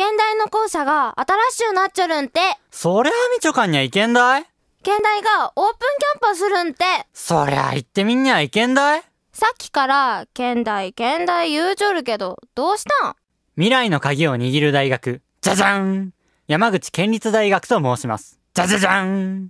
現代の校舎が新しゅうなっちょるんて。そりゃみちょかんにゃいけんだい現代がオープンキャンパするんて。そりゃ行ってみんにゃいけんだいさっきから、現代、現代言うちょるけど、どうしたん未来の鍵を握る大学、じゃじゃん山口県立大学と申します。じゃじゃじゃん